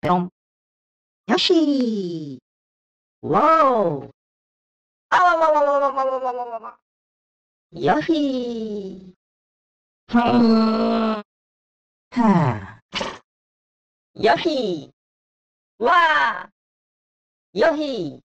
Boom. Yoshi! Whoa! Yoshi! Yoshi! Wah! Yoshi!